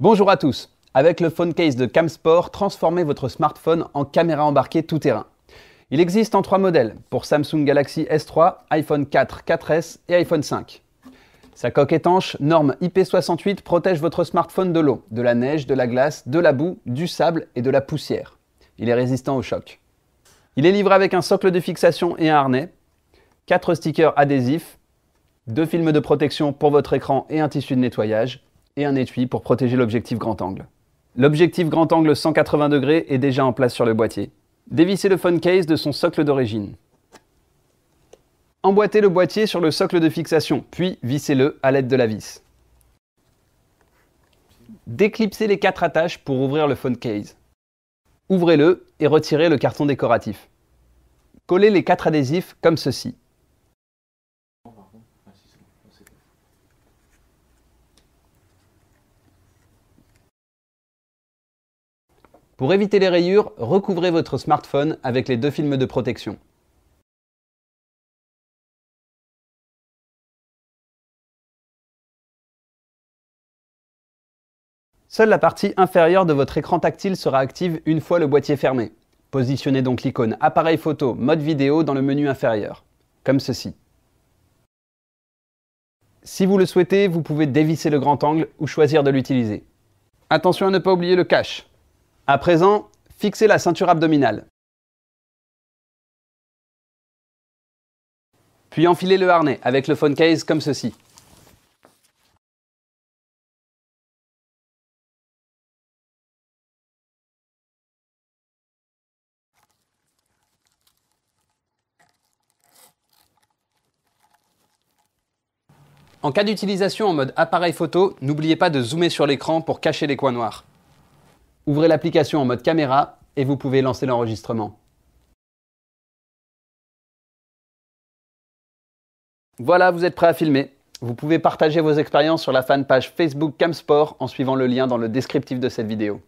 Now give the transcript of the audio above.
Bonjour à tous. Avec le phone case de Camsport, transformez votre smartphone en caméra embarquée tout terrain. Il existe en trois modèles pour Samsung Galaxy S3, iPhone 4, 4S et iPhone 5. Sa coque étanche, norme IP68, protège votre smartphone de l'eau, de la neige, de la glace, de la boue, du sable et de la poussière. Il est résistant au choc. Il est livré avec un socle de fixation et un harnais, 4 stickers adhésifs, 2 films de protection pour votre écran et un tissu de nettoyage, et un étui pour protéger l'objectif grand angle. L'objectif grand angle 180 est déjà en place sur le boîtier. Dévissez le phone case de son socle d'origine. Emboîtez le boîtier sur le socle de fixation, puis vissez-le à l'aide de la vis. Déclipsez les quatre attaches pour ouvrir le phone case. Ouvrez-le et retirez le carton décoratif. Collez les quatre adhésifs comme ceci. Pour éviter les rayures, recouvrez votre smartphone avec les deux films de protection. Seule la partie inférieure de votre écran tactile sera active une fois le boîtier fermé. Positionnez donc l'icône Appareil photo, mode vidéo dans le menu inférieur, comme ceci. Si vous le souhaitez, vous pouvez dévisser le grand angle ou choisir de l'utiliser. Attention à ne pas oublier le cache. À présent, fixez la ceinture abdominale. Puis enfilez le harnais avec le phone case comme ceci. En cas d'utilisation en mode appareil photo, n'oubliez pas de zoomer sur l'écran pour cacher les coins noirs. Ouvrez l'application en mode caméra et vous pouvez lancer l'enregistrement. Voilà, vous êtes prêt à filmer. Vous pouvez partager vos expériences sur la fanpage Facebook Camsport en suivant le lien dans le descriptif de cette vidéo.